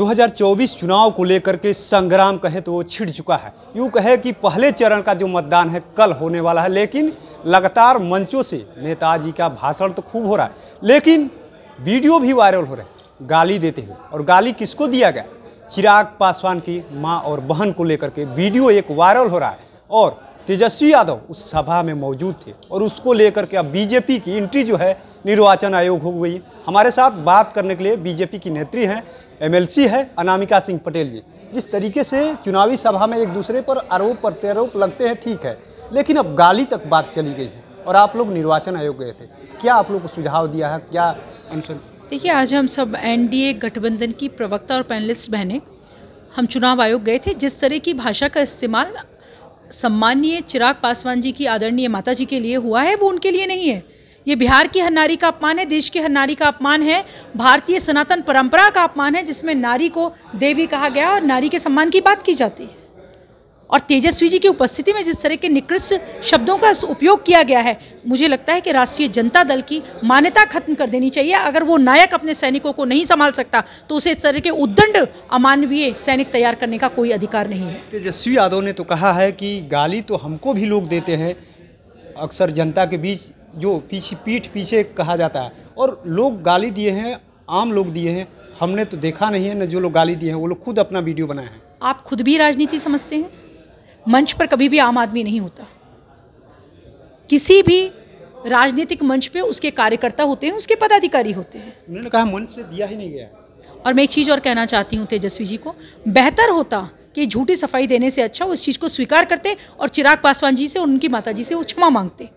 2024 चुनाव को लेकर के संग्राम कहें तो वो छिड़ चुका है यूँ कहे कि पहले चरण का जो मतदान है कल होने वाला है लेकिन लगातार मंचों से नेताजी का भाषण तो खूब हो रहा है लेकिन वीडियो भी वायरल हो रहे हैं गाली देते हुए और गाली किसको दिया गया चिराग पासवान की माँ और बहन को लेकर के वीडियो एक वायरल हो रहा है और तेजस्वी यादव उस सभा में मौजूद थे और उसको लेकर के अब बीजेपी की एंट्री जो है निर्वाचन आयोग हो गई हमारे साथ बात करने के लिए बीजेपी की नेत्री हैं एमएलसी है अनामिका सिंह पटेल जी जिस तरीके से चुनावी सभा में एक दूसरे पर आरोप प्रत्यारोप लगते हैं ठीक है लेकिन अब गाली तक बात चली गई है और आप लोग निर्वाचन आयोग गए थे क्या आप लोग को सुझाव दिया है क्या अनुसर देखिए आज हम सब एनडीए गठबंधन की प्रवक्ता और पैनलिस्ट बहने हम चुनाव आयोग गए थे जिस तरह की भाषा का इस्तेमाल सम्मानीय चिराग पासवान जी की आदरणीय माता जी के लिए हुआ है वो उनके लिए नहीं है ये बिहार की हर नारी का अपमान है देश की हर नारी का अपमान है भारतीय सनातन परंपरा का अपमान है जिसमें नारी को देवी कहा गया और नारी के सम्मान की बात की जाती है और तेजस्वी जी की उपस्थिति में जिस तरह के निकृष्ट शब्दों का उपयोग किया गया है मुझे लगता है कि राष्ट्रीय जनता दल की मान्यता खत्म कर देनी चाहिए अगर वो नायक अपने सैनिकों को नहीं संभाल सकता तो उसे इस तरह के उद्दंड अमानवीय सैनिक तैयार करने का कोई अधिकार नहीं है तेजस्वी यादव ने तो कहा है कि गाली तो हमको भी लोग देते हैं अक्सर जनता के बीच जो पीछे पीठ पीछे कहा जाता है और लोग गाली दिए हैं आम लोग दिए हैं हमने तो देखा नहीं है ना जो लोग गाली दिए हैं वो लोग खुद अपना वीडियो बनाए हैं आप खुद भी राजनीति समझते हैं मंच पर कभी भी आम आदमी नहीं होता किसी भी राजनीतिक मंच पे उसके कार्यकर्ता होते हैं उसके पदाधिकारी होते हैं उन्होंने कहा मंच से दिया ही नहीं गया और मैं एक चीज़ और कहना चाहती हूँ तेजस्वी जी को बेहतर होता कि झूठी सफाई देने से अच्छा वो इस चीज़ को स्वीकार करते और चिराग पासवान जी से और उनकी माता जी से वो क्षमा मांगते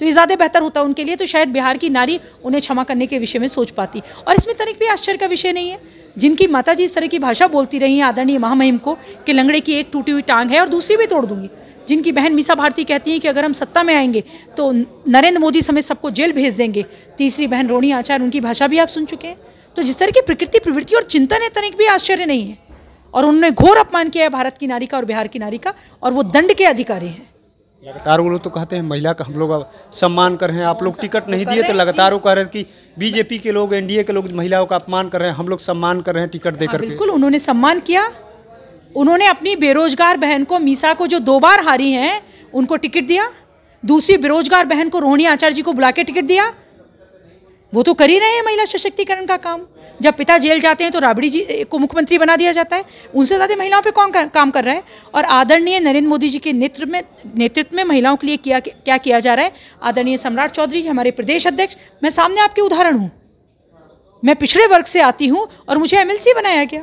तो ये ज़्यादा बेहतर होता उनके लिए तो शायद बिहार की नारी उन्हें क्षमा करने के विषय में सोच पाती और इसमें तनिक भी आश्चर्य का विषय नहीं है जिनकी माता जी इस तरह की भाषा बोलती रही हैं आदरणीय महामहिम को कि लंगड़े की एक टूटी हुई टांग है और दूसरी भी तोड़ दूंगी जिनकी बहन मीसा भारती कहती हैं कि अगर हम सत्ता में आएंगे तो नरेंद्र मोदी समेत सबको जेल भेज देंगे तीसरी बहन रोनी आचार्य उनकी भाषा भी आप सुन चुके हैं तो जिस तरह की प्रकृति प्रवृत्ति और चिंतन है तनिक भी आश्चर्य नहीं है और उन्होंने घोर अपमान किया है भारत की नारी का और बिहार की नारी का और वो दंड के अधिकारी हैं लगातार वो लोग तो कहते हैं महिला का हम लोग सम्मान कर रहे हैं आप लोग टिकट नहीं दिए तो लगातार वो कह रहे हैं कि बीजेपी के लोग एनडीए के लोग महिलाओं का अपमान कर रहे हैं हम लोग सम्मान कर रहे हैं टिकट हाँ, देकर बिल्कुल उन्होंने सम्मान किया उन्होंने अपनी बेरोजगार बहन को मीसा को जो दो बार हारी हैं उनको टिकट दिया दूसरी बेरोजगार बहन को रोहिणी आचार्य जी को बुला के टिकट दिया वो तो कर ही रहे हैं महिला सशक्तिकरण का काम जब पिता जेल जाते हैं तो राबड़ी जी को मुख्यमंत्री बना दिया जाता है उनसे ज़्यादा महिलाओं पे कौन काम कर रहा है और आदरणीय नरेंद्र मोदी जी के नेतृत्व में नेतृत्व में महिलाओं के लिए किया क्या किया जा रहा है आदरणीय सम्राट चौधरी जी हमारे प्रदेश अध्यक्ष मैं सामने आपके उदाहरण हूँ मैं पिछड़े वर्ग से आती हूँ और मुझे एम बनाया गया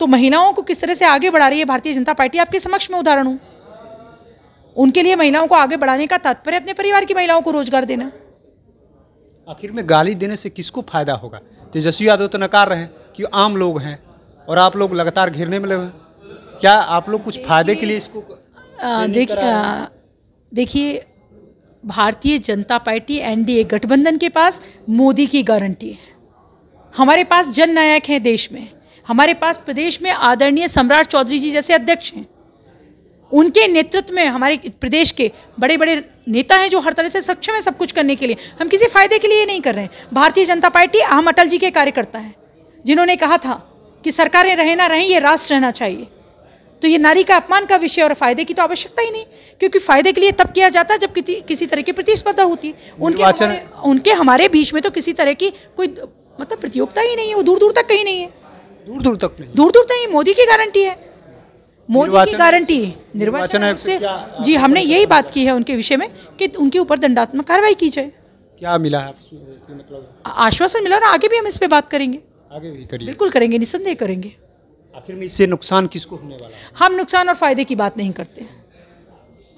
तो महिलाओं को किस तरह से आगे बढ़ा रही है भारतीय जनता पार्टी आपके समक्ष में उदाहरण हूँ उनके लिए महिलाओं को आगे बढ़ाने का तात्पर्य अपने परिवार की महिलाओं को रोजगार देना आखिर में गाली देने से किसको फायदा होगा तेजस्वी यादव तो नकार रहे हैं कि आम लोग हैं और आप लोग लगातार घिरने में लगे हैं क्या आप लोग कुछ फायदे के लिए इसको देखिए भारतीय जनता पार्टी एनडीए गठबंधन के पास मोदी की गारंटी है हमारे पास जन नायक हैं देश में हमारे पास प्रदेश में आदरणीय सम्राट चौधरी जी जैसे अध्यक्ष हैं उनके नेतृत्व में हमारे प्रदेश के बड़े बड़े नेता हैं जो हर तरह से सक्षम है सब कुछ करने के लिए हम किसी फायदे के लिए नहीं कर रहे हैं भारतीय जनता पार्टी अहम अटल जी के कार्यकर्ता हैं जिन्होंने कहा था कि सरकारें रहे ना रहें ये राष्ट्र रहना चाहिए तो ये नारी का अपमान का विषय और फायदे की तो आवश्यकता ही नहीं क्योंकि फायदे के लिए तब किया जाता है जब किसी तरह की प्रतिस्पर्धा होती उनके हमारे, उनके हमारे बीच में तो किसी तरह की कोई मतलब प्रतियोगिता ही नहीं है वो दूर दूर तक कहीं नहीं है दूर दूर तक नहीं दूर दूर तक ही मोदी की गारंटी है मोदी की गारंटी निर्वाचन आयोग से जी हमने यही बात की है उनके विषय में कि उनके ऊपर दंडात्मक कार्रवाई की जाए क्या मिला है मतलब आश्वासन मिला ना आगे भी हम इस पे बात करेंगे आगे भी करेंगे बिल्कुल करेंगे निसंदेह करेंगे आखिर में इससे नुकसान किसको होने वाला हम नुकसान और फायदे की बात नहीं करते हैं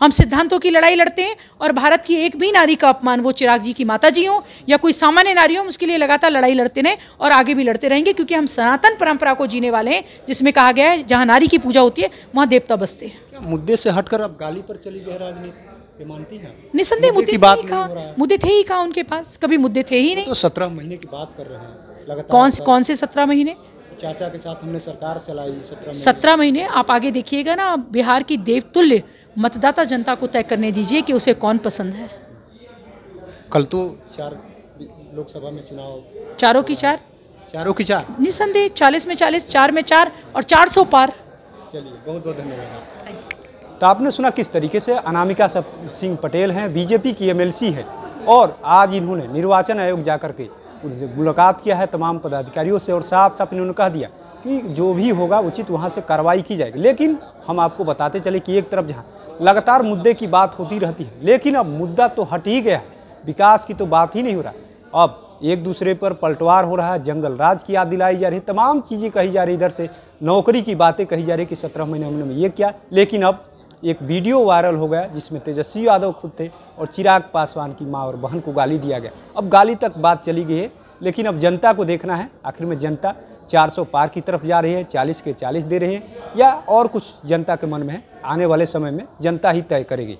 हम सिद्धांतों की लड़ाई लड़ते हैं और भारत की एक भी नारी का अपमान वो चिराग जी की माता जी हों या कोई सामान्य नारी हो उसके लिए लगातार लड़ाई लड़ते रहे और आगे भी लड़ते रहेंगे क्योंकि हम सनातन परंपरा को जीने वाले हैं जिसमें कहा गया है जहाँ नारी की पूजा होती है वहाँ देवता बसते हैं मुद्दे से हटकर अब गाली पर चली गई राजनीति निसंदेह मुद्दे की बात ही कहा मुद्दे थे ही कहा उनके पास कभी मुद्दे थे ही तो नहीं तो सत्रह महीने की बात कर रहे हैं कौन से कौन से सत्रह महीने चाचा के साथ हमने सरकार चलाई सत्रह महीने आप आगे देखिएगा ना बिहार की देवतुल्य मतदाता जनता को तय करने दीजिए कि उसे कौन पसंद है कल तो चार लोकसभा में चुनाव चारों की चार चारों की चार निसंदेह चालीस में चालीस चार में चार और चार सौ पार चलिए बहुत बहुत धन्यवाद तो आपने सुना किस तरीके से अनामिका सिंह पटेल हैं बीजेपी की एमएलसी है और आज इन्होंने निर्वाचन आयोग जाकर के उनसे मुलाकात किया है तमाम पदाधिकारियों से और साफ साफ इन्होंने कह दिया कि जो भी होगा उचित वहाँ से कार्रवाई की जाएगी लेकिन हम आपको बताते चले कि एक तरफ जहाँ लगातार मुद्दे की बात होती रहती है लेकिन अब मुद्दा तो हट ही गया विकास की तो बात ही नहीं हो रहा अब एक दूसरे पर पलटवार हो रहा है जंगल राज की याद दिलाई जा रही है तमाम चीज़ें कही जा रही इधर से नौकरी की बातें कही जा रही कि सत्रह महीने हमने ये किया लेकिन अब एक वीडियो वायरल हो गया जिसमें तेजस्वी यादव खुद थे और चिराग पासवान की माँ और बहन को गाली दिया गया अब गाली तक बात चली गई है लेकिन अब जनता को देखना है आखिर में जनता 400 पार की तरफ जा रही है 40 के 40 दे रही है या और कुछ जनता के मन में है आने वाले समय में जनता ही तय करेगी